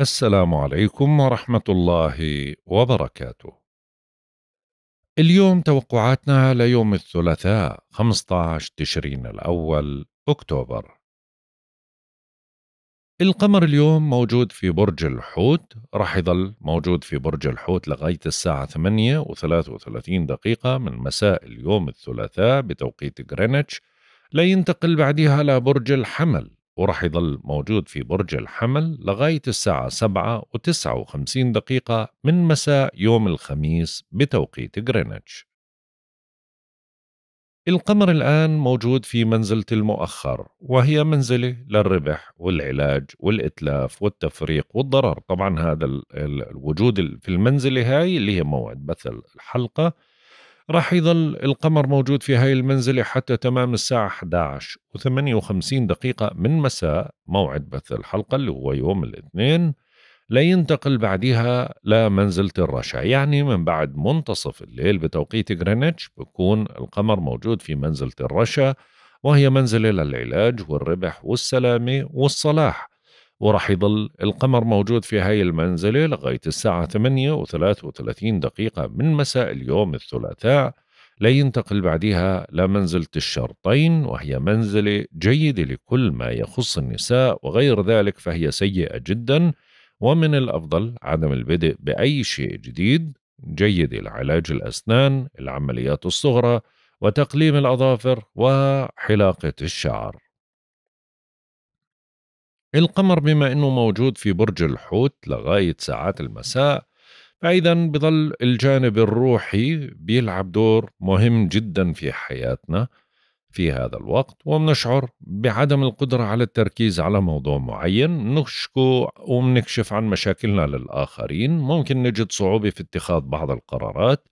السلام عليكم ورحمة الله وبركاته. اليوم توقعاتنا ليوم الثلاثاء 15 تشرين الأول أكتوبر. القمر اليوم موجود في برج الحوت راح يظل موجود في برج الحوت لغاية الساعة 8 و33 دقيقة من مساء اليوم الثلاثاء بتوقيت غرينتش لينتقل بعدها لبرج الحمل وراح يضل موجود في برج الحمل لغاية الساعة 7 و59 دقيقة من مساء يوم الخميس بتوقيت غرينتش القمر الآن موجود في منزلة المؤخر وهي منزلة للربح والعلاج والإتلاف والتفريق والضرر طبعا هذا الوجود في المنزلة هاي اللي هي موعد بث الحلقة راح يظل القمر موجود في هاي المنزلة حتى تمام الساعة 11 و58 دقيقة من مساء موعد بث الحلقة اللي هو يوم الاثنين لينتقل بعدها لمنزلة الرشا يعني من بعد منتصف الليل بتوقيت غرينتش بكون القمر موجود في منزلة الرشا وهي منزلة للعلاج والربح والسلامة والصلاح وراح يضل القمر موجود في هاي المنزلة لغاية الساعة 8 و 33 دقيقة من مساء اليوم الثلاثاء لينتقل بعدها لمنزلة الشرطين وهي منزلة جيدة لكل ما يخص النساء وغير ذلك فهي سيئة جدا ومن الأفضل عدم البدء بأي شيء جديد جيد لعلاج الأسنان العمليات الصغرى وتقليم الأظافر وحلاقة الشعر القمر بما أنه موجود في برج الحوت لغاية ساعات المساء فإذا بظل الجانب الروحي بيلعب دور مهم جدا في حياتنا في هذا الوقت وبنشعر بعدم القدرة على التركيز على موضوع معين نشكو ومنكشف عن مشاكلنا للآخرين ممكن نجد صعوبة في اتخاذ بعض القرارات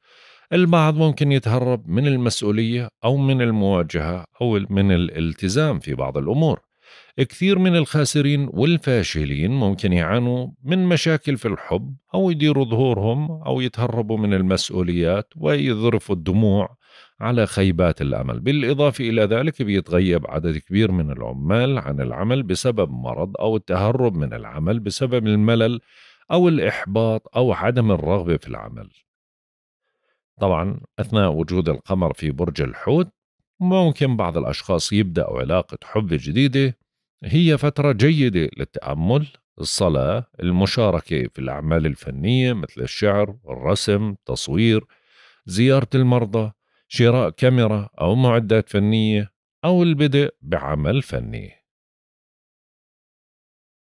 البعض ممكن يتهرب من المسؤولية أو من المواجهة أو من الالتزام في بعض الأمور كثير من الخاسرين والفاشلين ممكن يعانوا من مشاكل في الحب أو يديروا ظهورهم أو يتهربوا من المسؤوليات ويذرفوا الدموع على خيبات الأمل بالإضافة إلى ذلك بيتغيب عدد كبير من العمال عن العمل بسبب مرض أو التهرب من العمل بسبب الملل أو الإحباط أو عدم الرغبة في العمل طبعا أثناء وجود القمر في برج الحوت ممكن بعض الأشخاص يبدأوا علاقة حب جديدة هي فترة جيدة للتأمل الصلاة المشاركة في الأعمال الفنية مثل الشعر الرسم التصوير زيارة المرضى شراء كاميرا أو معدات فنية أو البدء بعمل فني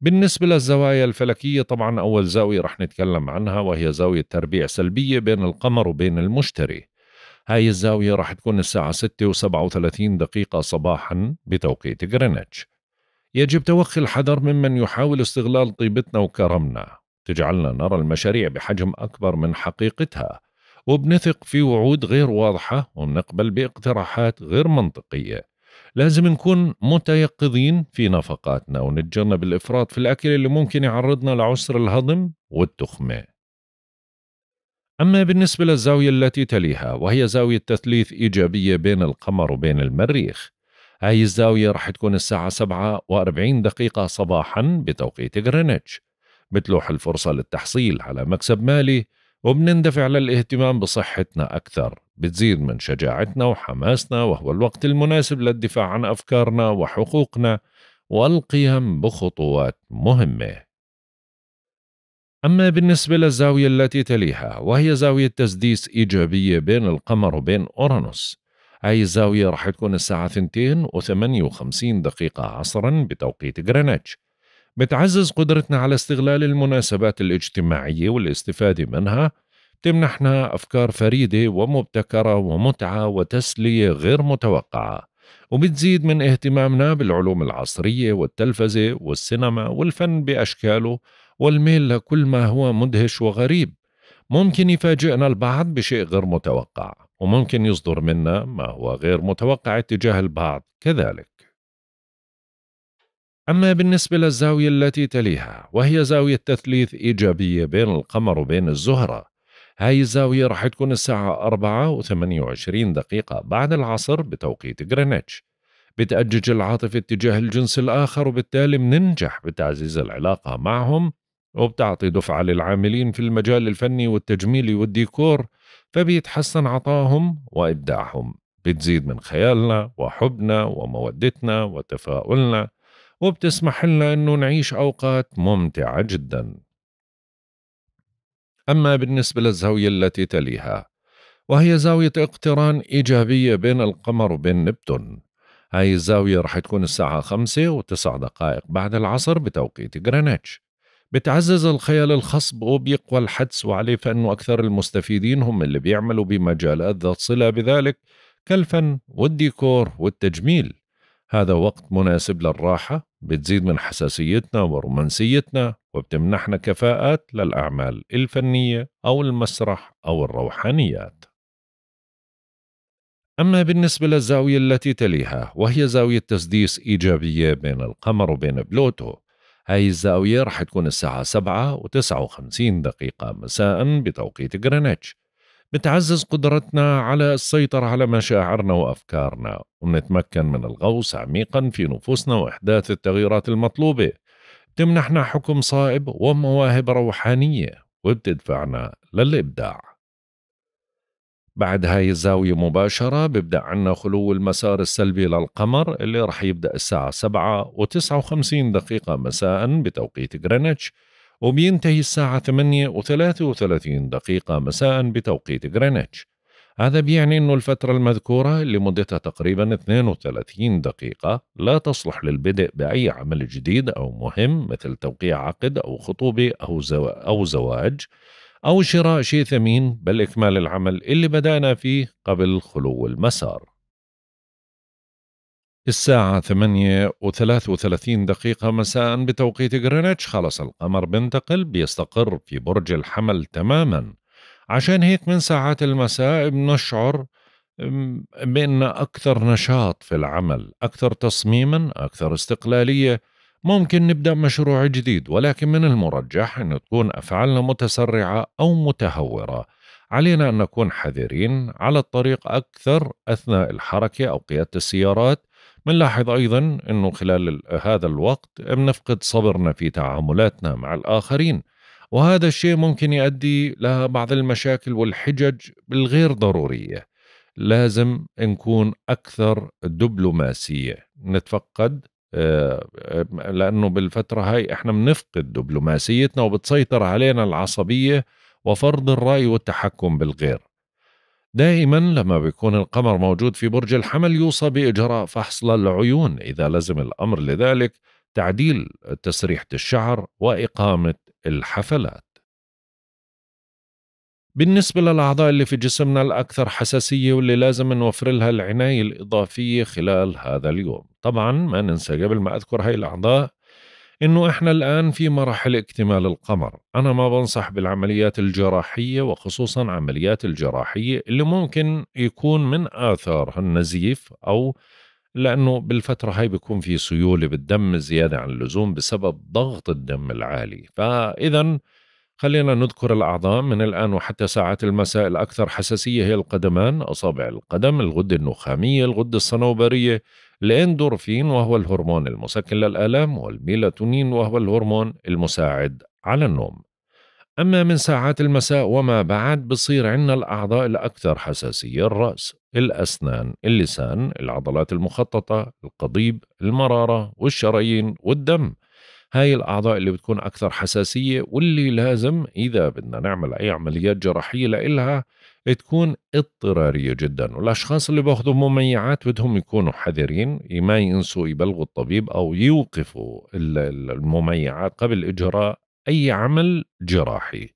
بالنسبة للزوايا الفلكية طبعا أول زاوية رح نتكلم عنها وهي زاوية تربيع سلبية بين القمر وبين المشتري هاي الزاوية رح تكون الساعة 6 و37 دقيقة صباحا بتوقيت غرينتش يجب توخي الحذر ممن يحاول استغلال طيبتنا وكرمنا تجعلنا نرى المشاريع بحجم أكبر من حقيقتها وبنثق في وعود غير واضحة وبنقبل باقتراحات غير منطقية لازم نكون متيقظين في نفقاتنا ونتجنب الإفراط في الأكل اللي ممكن يعرضنا لعسر الهضم والتخمة أما بالنسبة للزاوية التي تليها وهي زاوية تثليث إيجابية بين القمر وبين المريخ هاي الزاوية رح تكون الساعة 7 و دقيقة صباحا بتوقيت غرينتش بتلوح الفرصة للتحصيل على مكسب مالي وبنندفع للاهتمام بصحتنا أكثر بتزيد من شجاعتنا وحماسنا وهو الوقت المناسب للدفاع عن أفكارنا وحقوقنا والقيام بخطوات مهمة أما بالنسبة للزاوية التي تليها وهي زاوية تسديس إيجابية بين القمر وبين أورانوس أي الزاوية راح تكون الساعة 2 و58 دقيقة عصرا بتوقيت غرينتش بتعزز قدرتنا على استغلال المناسبات الاجتماعية والاستفادة منها تمنحنا أفكار فريدة ومبتكرة ومتعة وتسلية غير متوقعة وبتزيد من اهتمامنا بالعلوم العصرية والتلفزة والسينما والفن بأشكاله والميل لكل ما هو مدهش وغريب ممكن يفاجئنا البعض بشيء غير متوقع وممكن يصدر منا ما هو غير متوقع اتجاه البعض كذلك أما بالنسبة للزاوية التي تليها وهي زاوية تثليث إيجابية بين القمر وبين الزهرة هاي الزاوية راح تكون الساعة 4 و 28 دقيقة بعد العصر بتوقيت غرينتش بتأجج العاطفة اتجاه الجنس الآخر وبالتالي مننجح بتعزيز العلاقة معهم وبتعطي دفعة للعاملين في المجال الفني والتجميلي والديكور فبيتحسن عطائهم وإبداعهم بتزيد من خيالنا وحبنا ومودتنا وتفاؤلنا وبتسمح لنا أنه نعيش أوقات ممتعة جدا أما بالنسبة للزاوية التي تليها وهي زاوية اقتران إيجابية بين القمر وبين نبتون هاي الزاوية رح تكون الساعة خمسة وتسع دقائق بعد العصر بتوقيت جرينتش بتعزز الخيال الخصب وبيقوى الحدس وعليه فإنه أكثر المستفيدين هم اللي بيعملوا بمجالات ذات صلة بذلك كالفن والديكور والتجميل هذا وقت مناسب للراحة بتزيد من حساسيتنا ورومانسيتنا وبتمنحنا كفاءات للأعمال الفنية أو المسرح أو الروحانيات أما بالنسبة للزاوية التي تليها وهي زاوية تسديس إيجابية بين القمر وبين بلوتو هاي الزاوية رح تكون الساعة سبعة وتسعة وخمسين دقيقة مساء بتوقيت غرينتش بتعزز قدرتنا على السيطرة على مشاعرنا وأفكارنا ونتمكن من الغوص عميقا في نفوسنا وإحداث التغييرات المطلوبة تمنحنا حكم صائب ومواهب روحانية وبتدفعنا للإبداع بعد هاي الزاوية مباشرة ببدأ عنا خلو المسار السلبي للقمر اللي رح يبدأ الساعة سبعة وتسعة وخمسين دقيقة مساء بتوقيت غرينتش وبينتهي الساعة ثمانية وثلاثة وثلاثين دقيقة مساء بتوقيت غرينتش هذا بيعني أنه الفترة المذكورة اللي مدتها تقريبا 32 دقيقة لا تصلح للبدء بأي عمل جديد أو مهم مثل توقيع عقد أو خطوبة أو, زو... أو زواج أو شراء شيء ثمين بل إكمال العمل اللي بدأنا فيه قبل خلو المسار الساعة ثمانية وثلاث وثلاثين دقيقة مساء بتوقيت غرينتش خلص القمر بنتقل بيستقر في برج الحمل تماما عشان هيك من ساعات المساء بنشعر بأن أكثر نشاط في العمل أكثر تصميما أكثر استقلالية ممكن نبدأ مشروع جديد ولكن من المرجح أن تكون أفعالنا متسرعة أو متهورة علينا أن نكون حذرين على الطريق أكثر أثناء الحركة أو قيادة السيارات بنلاحظ أيضا أنه خلال هذا الوقت بنفقد صبرنا في تعاملاتنا مع الآخرين وهذا الشيء ممكن يؤدي لبعض المشاكل والحجج الغير ضرورية لازم نكون أكثر دبلوماسية نتفقد آه، آه، لأنه بالفترة هاي احنا بنفقد دبلوماسيتنا وبتسيطر علينا العصبية وفرض الرأي والتحكم بالغير دائما لما بيكون القمر موجود في برج الحمل يوصى بإجراء فحص للعيون إذا لزم الأمر لذلك تعديل تسريحة الشعر وإقامة الحفلات بالنسبة للأعضاء اللي في جسمنا الأكثر حساسية واللي لازم نوفر لها العناية الإضافية خلال هذا اليوم طبعا ما ننسى قبل ما أذكر هاي الأعضاء إنه إحنا الآن في مراحل اكتمال القمر أنا ما بنصح بالعمليات الجراحية وخصوصا عمليات الجراحية اللي ممكن يكون من آثار النزيف أو لأنه بالفترة هاي بيكون في سيولة بالدم زيادة عن اللزوم بسبب ضغط الدم العالي فإذا خلينا نذكر الأعضاء من الآن وحتى ساعات المساء الأكثر حساسية هي القدمان أصابع القدم الغدة النخامية الغدة الصنوبرية الإندورفين وهو الهرمون المسكن للآلام والميلاتونين وهو الهرمون المساعد على النوم أما من ساعات المساء وما بعد بصير عندنا الأعضاء الأكثر حساسية الرأس الأسنان اللسان العضلات المخططة القضيب المرارة والشرايين والدم هاي الأعضاء اللي بتكون أكثر حساسية واللي لازم إذا بدنا نعمل أي عمليات جراحية لإلها تكون اضطرارية جدا والأشخاص اللي بياخذوا مميعات بدهم يكونوا حذرين ما ينسوا يبلغوا الطبيب أو يوقفوا المميعات قبل إجراء أي عمل جراحي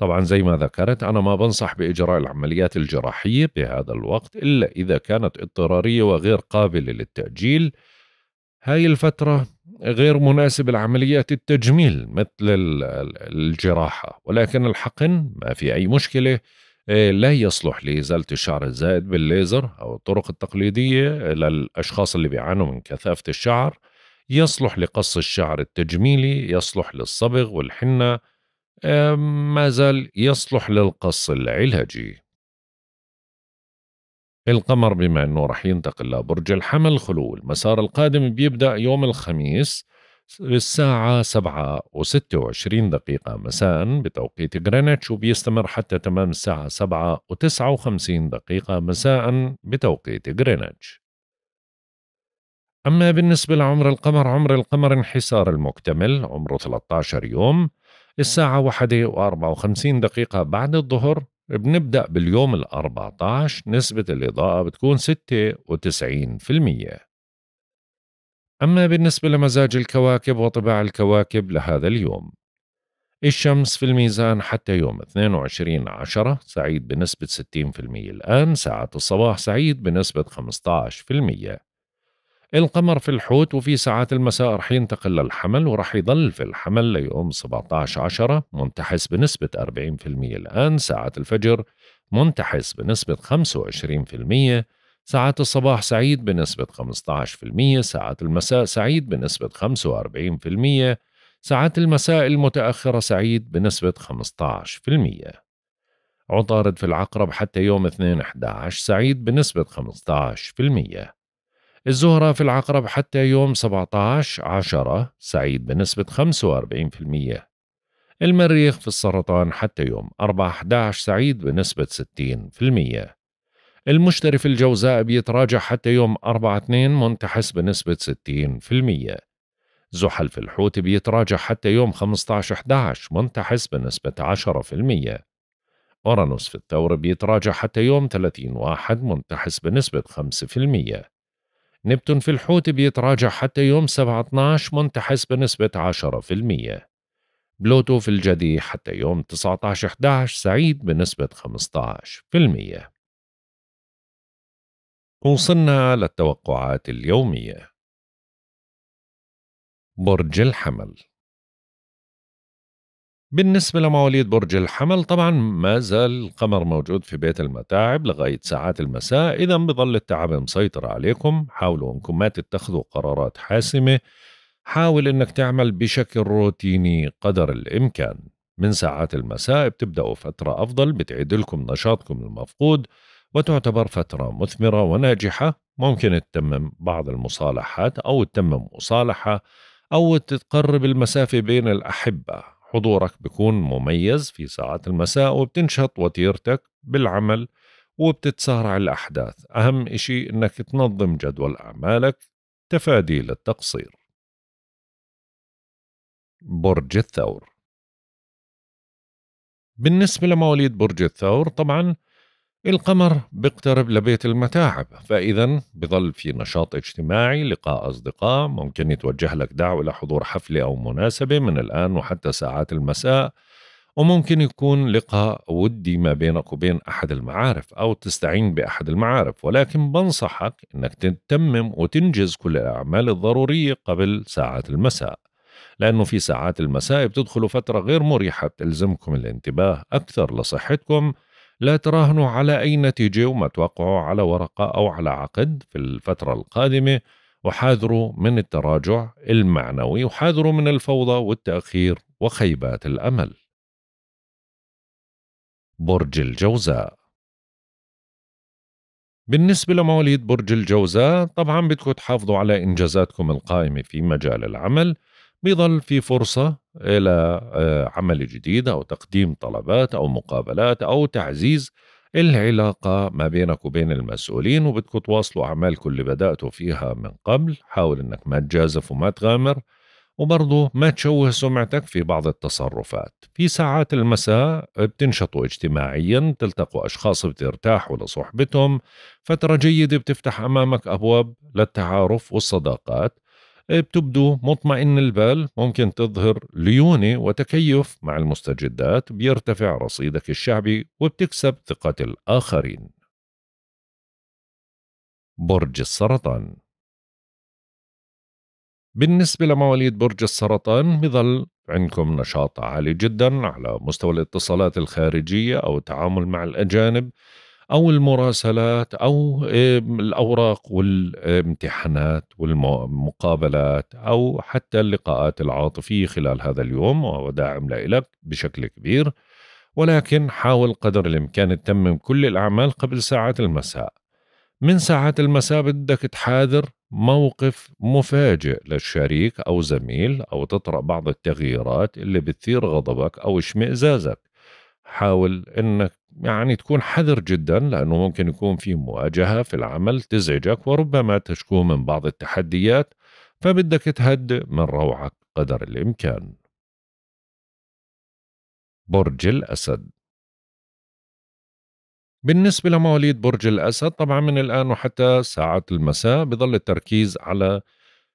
طبعا زي ما ذكرت أنا ما بنصح بإجراء العمليات الجراحية بهذا الوقت إلا إذا كانت اضطرارية وغير قابلة للتأجيل هاي الفترة غير مناسب لعمليات التجميل مثل الجراحة ولكن الحقن ما في أي مشكلة آه، لا يصلح لإزالة الشعر الزائد بالليزر أو الطرق التقليدية للأشخاص اللي بيعانوا من كثافة الشعر يصلح لقص الشعر التجميلي يصلح للصبغ والحنة آه، ما زال يصلح للقص العلاجي القمر بما أنه رح ينتقل لبرج الحمل خلو المسار القادم بيبدأ يوم الخميس الساعة سبعة وستة وعشرين دقيقة مساء بتوقيت غرينتش وبيستمر حتى تمام الساعة سبعة وتسعة وخمسين دقيقة مساء بتوقيت غرينتش أما بالنسبة لعمر القمر عمر القمر انحسار المكتمل عمره 13 يوم الساعة واحدة وأربعة وخمسين دقيقة بعد الظهر بنبدأ باليوم ال 14 نسبة الإضاءة بتكون 96% أما بالنسبة لمزاج الكواكب وطباع الكواكب لهذا اليوم الشمس في الميزان حتى يوم 22 عشرة سعيد بنسبة 60% الآن ساعة الصباح سعيد بنسبة 15% القمر في الحوت وفي ساعات المساء رح ينتقل للحمل ورح يظل في الحمل ليوم 17 عشرة منتحس بنسبة 40% الآن ساعات الفجر منتحس بنسبة 25% ساعات الصباح سعيد بنسبة 15% ساعات المساء سعيد بنسبة 45% ساعات المساء المتأخرة سعيد بنسبة 15% عطارد في العقرب حتى يوم 2 11 سعيد بنسبة 15% الزهرة في العقرب حتى يوم 17 عشرة سعيد بنسبة 45% المريخ في السرطان حتى يوم 4 11 سعيد بنسبة 60% المشتري في الجوزاء بيتراجع حتى يوم 4 2 منتحس بنسبة 60% زحل في الحوت بيتراجع حتى يوم 15 11 منتحس بنسبة 10% أورانوس في الثور بيتراجع حتى يوم 30 واحد منتحس بنسبة نبتون في الحوت بيتراجع حتى يوم 17 منتحس بنسبة 10% بلوتو في الجدي حتى يوم 19/11 سعيد بنسبة 15% وصلنا للتوقعات اليومية برج الحمل بالنسبة لمواليد برج الحمل طبعا ما زال القمر موجود في بيت المتاعب لغاية ساعات المساء إذا بظل التعب مسيطر عليكم حاولوا أنكم ما تتخذوا قرارات حاسمة حاول أنك تعمل بشكل روتيني قدر الإمكان من ساعات المساء بتبدأوا فترة أفضل بتعيد لكم نشاطكم المفقود وتعتبر فترة مثمرة وناجحة ممكن تتمم بعض المصالحات أو تتمم مصالحة أو تقرب المسافة بين الأحبة حضورك بيكون مميز في ساعات المساء وبتنشط وتيرتك بالعمل وبتتسارع الأحداث أهم إشي أنك تنظم جدول أعمالك تفادي للتقصير برج الثور بالنسبة لمواليد برج الثور طبعا القمر بيقترب لبيت المتاعب فإذا بظل في نشاط اجتماعي لقاء أصدقاء ممكن يتوجه لك دعوة لحضور حفلة أو مناسبة من الآن وحتى ساعات المساء وممكن يكون لقاء ودي ما بينك وبين أحد المعارف أو تستعين بأحد المعارف ولكن بنصحك أنك تتمم وتنجز كل الأعمال الضرورية قبل ساعات المساء لأنه في ساعات المساء بتدخلوا فترة غير مريحة بتلزمكم الانتباه أكثر لصحتكم لا تراهنوا على أي نتيجة وما توقعوا على ورقة أو على عقد في الفترة القادمة وحاذروا من التراجع المعنوي وحاذروا من الفوضى والتأخير وخيبات الأمل برج الجوزاء بالنسبة لمواليد برج الجوزاء طبعا بدكم تحافظوا على إنجازاتكم القائمة في مجال العمل بيظل في فرصة إلى آه، عمل جديد أو تقديم طلبات أو مقابلات أو تعزيز العلاقة ما بينك وبين المسؤولين وبدكم تواصلوا أعمالكم اللي بدأتوا فيها من قبل حاول أنك ما تجازف وما تغامر وبرضه ما تشوه سمعتك في بعض التصرفات في ساعات المساء بتنشطوا اجتماعيا بتلتقوا أشخاص بترتاحوا لصحبتهم فترة جيدة بتفتح أمامك أبواب للتعارف والصداقات بتبدو مطمئن البال ممكن تظهر ليونة وتكيف مع المستجدات بيرتفع رصيدك الشعبي وبتكسب ثقة الآخرين برج السرطان بالنسبة لمواليد برج السرطان بظل عندكم نشاط عالي جدا على مستوى الاتصالات الخارجية أو التعامل مع الأجانب او المراسلات او إيه، الاوراق والامتحانات والمقابلات او حتى اللقاءات العاطفيه خلال هذا اليوم وهو داعم لك بشكل كبير ولكن حاول قدر الامكان تتمم كل الاعمال قبل ساعات المساء من ساعات المساء بدك تحاذر موقف مفاجئ للشريك او زميل او تطرا بعض التغييرات اللي بتثير غضبك او اشمئزازك حاول انك يعني تكون حذر جدا لأنه ممكن يكون في مواجهة في العمل تزعجك وربما تشكو من بعض التحديات فبدك تهدئ من روعك قدر الإمكان برج الأسد بالنسبة لمواليد برج الأسد طبعا من الآن وحتى ساعات المساء بظل التركيز على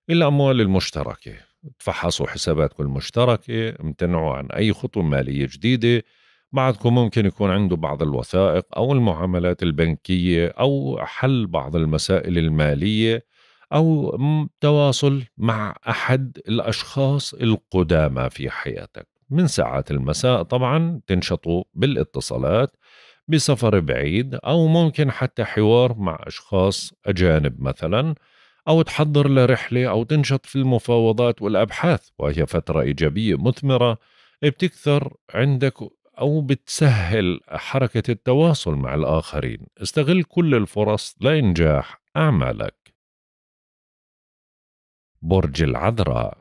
الأموال المشتركة تفحصوا حساباتكم المشتركة امتنعوا عن أي خطوة مالية جديدة بعضكم ممكن يكون عنده بعض الوثائق أو المعاملات البنكية أو حل بعض المسائل المالية أو تواصل مع أحد الأشخاص القدامى في حياتك من ساعات المساء طبعا تنشطوا بالاتصالات بسفر بعيد أو ممكن حتى حوار مع أشخاص أجانب مثلا أو تحضر لرحلة أو تنشط في المفاوضات والأبحاث وهي فترة إيجابية مثمرة بتكثر عندك أو بتسهل حركة التواصل مع الآخرين استغل كل الفرص لإنجاح أعمالك برج العذراء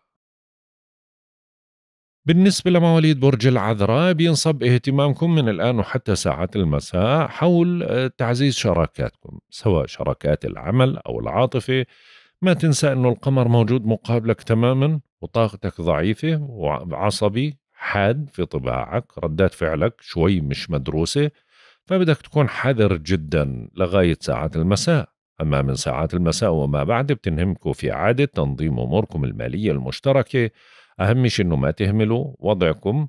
بالنسبة لمواليد برج العذراء بينصب اهتمامكم من الآن وحتى ساعات المساء حول آه، تعزيز شراكاتكم سواء شراكات العمل أو العاطفة ما تنسى أنه القمر موجود مقابلك تماما وطاقتك ضعيفة وعصبي حاد في طباعك ردات فعلك شوي مش مدروسة فبدك تكون حذر جدا لغاية ساعات المساء أما من ساعات المساء وما بعد بتنهمكوا في عادة تنظيم أموركم المالية المشتركة أهم شيء أنه ما تهملوا وضعكم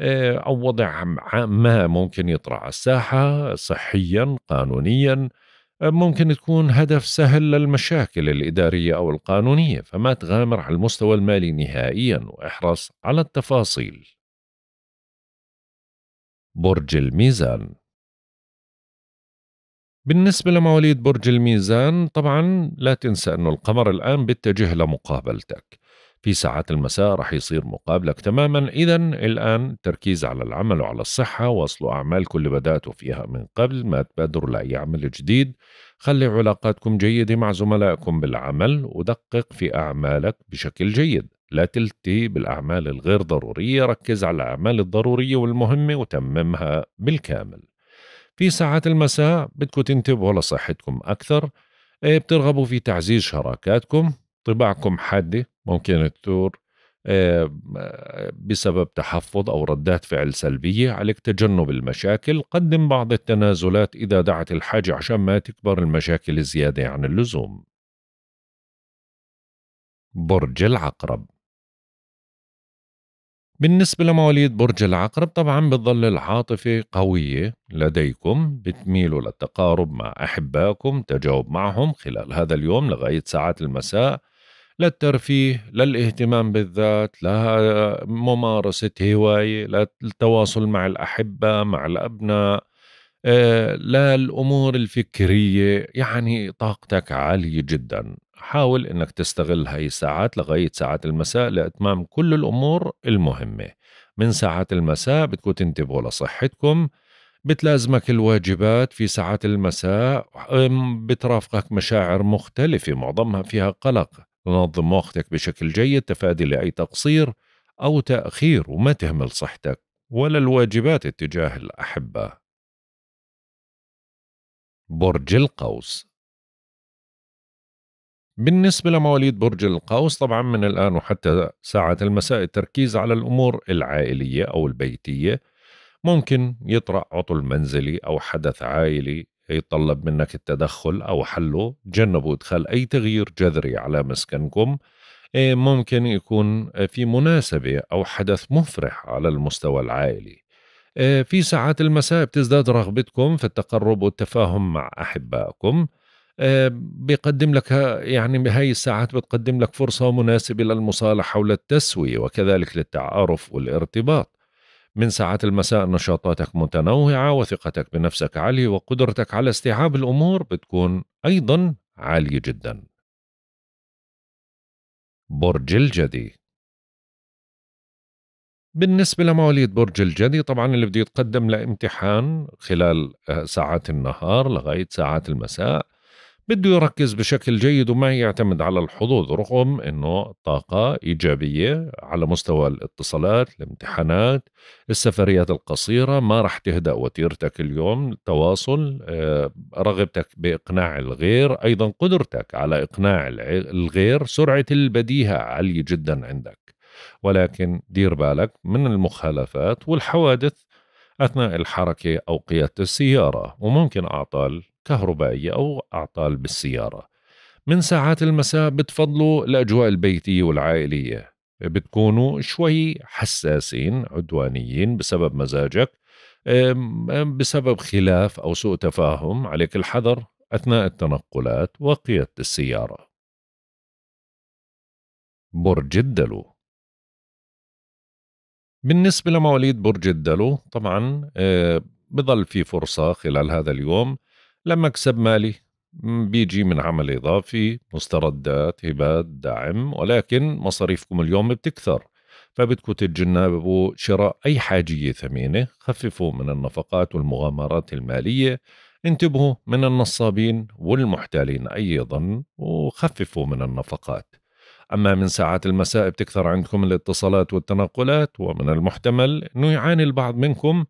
آه، أو وضع ما ممكن يطرح على الساحة صحيا قانونيا ممكن تكون هدف سهل للمشاكل الإدارية أو القانونية فما تغامر على المستوى المالي نهائيا واحرص على التفاصيل برج الميزان بالنسبة لمواليد برج الميزان طبعا لا تنسى أن القمر الآن بيتجه لمقابلتك في ساعات المساء راح يصير مقابلك تماما إذا الآن التركيز على العمل وعلى الصحة واصلوا أعمالكم اللي بدأتوا فيها من قبل ما تبادروا لأي عمل جديد خلي علاقاتكم جيدة مع زملائكم بالعمل ودقق في أعمالك بشكل جيد لا تلتي بالأعمال الغير ضرورية ركز على الأعمال الضرورية والمهمة وتممها بالكامل في ساعات المساء بدكم تنتبهوا لصحتكم أكثر إيه، بترغبوا في تعزيز شراكاتكم طباعكم حاده ممكن تثور آه، بسبب تحفظ او ردات فعل سلبيه عليك تجنب المشاكل قدم بعض التنازلات اذا دعت الحاجه عشان ما تكبر المشاكل زياده عن اللزوم برج العقرب بالنسبة لمواليد برج العقرب طبعا بتظل العاطفة قوية لديكم بتميلوا للتقارب مع أحبائكم تجاوب معهم خلال هذا اليوم لغاية ساعات المساء للترفيه للاهتمام بالذات لممارسة هواية للتواصل مع الأحبة مع الأبناء آه، لا الأمور الفكرية يعني طاقتك عالية جدا حاول أنك تستغل هاي الساعات لغاية ساعات المساء لإتمام كل الأمور المهمة من ساعات المساء بدكم تنتبهوا لصحتكم بتلازمك الواجبات في ساعات المساء بترافقك مشاعر مختلفة معظمها فيها قلق تنظم وقتك بشكل جيد تفادي لأي تقصير أو تأخير وما تهمل صحتك ولا الواجبات اتجاه الأحبة برج القوس بالنسبة لمواليد برج القوس طبعا من الآن وحتى ساعة المساء التركيز على الأمور العائلية أو البيتية ممكن يطرأ عطل منزلي أو حدث عائلي يتطلب منك التدخل أو حله جنبوا إدخال أي تغيير جذري على مسكنكم إيه، ممكن يكون في مناسبة أو حدث مفرح على المستوى العائلي آه، في ساعات المساء بتزداد رغبتكم في التقرب والتفاهم مع أحبائكم آه، بيقدم لك يعني بهاي الساعات بتقدم لك فرصة مناسبة للمصالحة حول وكذلك للتعارف والارتباط من ساعات المساء نشاطاتك متنوعة وثقتك بنفسك عالية وقدرتك على استيعاب الأمور بتكون أيضا عالية جدا برج الجدي بالنسبة لمواليد برج الجدي طبعا اللي بده يتقدم لامتحان خلال آه، ساعات النهار لغاية ساعات المساء بده يركز بشكل جيد وما يعتمد على الحظوظ رغم انه طاقة ايجابية على مستوى الاتصالات الامتحانات السفريات القصيرة ما راح تهدأ وتيرتك اليوم التواصل آه، رغبتك باقناع الغير ايضا قدرتك على اقناع الغير سرعة البديهة عالية جدا عندك ولكن دير بالك من المخالفات والحوادث أثناء الحركة أو قيادة السيارة وممكن أعطال كهربائية أو أعطال بالسيارة من ساعات المساء بتفضلوا الأجواء البيتية والعائلية بتكونوا شوي حساسين عدوانيين بسبب مزاجك بسبب خلاف أو سوء تفاهم عليك الحذر أثناء التنقلات وقيادة السيارة برج الدلو بالنسبة لمواليد برج الدلو طبعا آه، بضل في فرصة خلال هذا اليوم لمكسب مالي بيجي من عمل إضافي مستردات هبات دعم ولكن مصاريفكم اليوم بتكثر فبدكم تتجنبوا شراء أي حاجية ثمينة خففوا من النفقات والمغامرات المالية انتبهوا من النصابين والمحتالين أيضا وخففوا من النفقات أما من ساعات المساء بتكثر عندكم الاتصالات والتنقلات ومن المحتمل أنه يعاني البعض منكم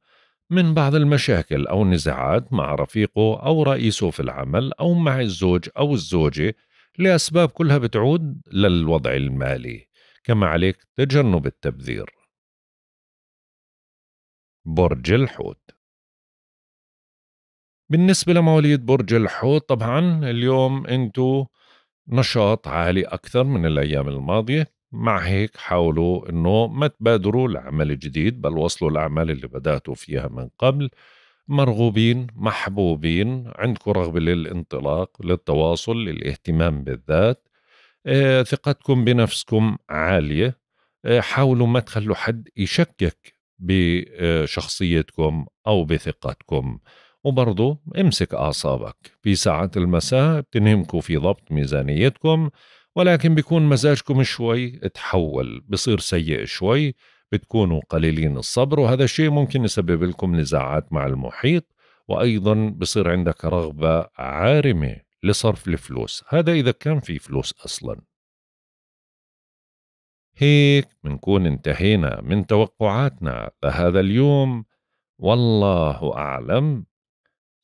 من بعض المشاكل أو النزاعات مع رفيقه أو رئيسه في العمل أو مع الزوج أو الزوجة لأسباب كلها بتعود للوضع المالي كما عليك تجنب التبذير برج الحوت بالنسبة لمواليد برج الحوت طبعا اليوم انتو نشاط عالي أكثر من الأيام الماضية مع هيك حاولوا أنه ما تبادروا لعمل جديد بل وصلوا الأعمال اللي بدأتوا فيها من قبل مرغوبين محبوبين عندكم رغبة للانطلاق للتواصل للاهتمام بالذات آه، ثقتكم بنفسكم عالية آه، حاولوا ما تخلوا حد يشكك بشخصيتكم أو بثقتكم وبرضه امسك أعصابك في ساعات المساء بتنهمكوا في ضبط ميزانيتكم ولكن بيكون مزاجكم شوي تحول بصير سيء شوي بتكونوا قليلين الصبر وهذا الشيء ممكن يسبب لكم نزاعات مع المحيط وأيضا بصير عندك رغبة عارمة لصرف الفلوس هذا إذا كان في فلوس أصلا هيك منكون انتهينا من توقعاتنا لهذا اليوم والله أعلم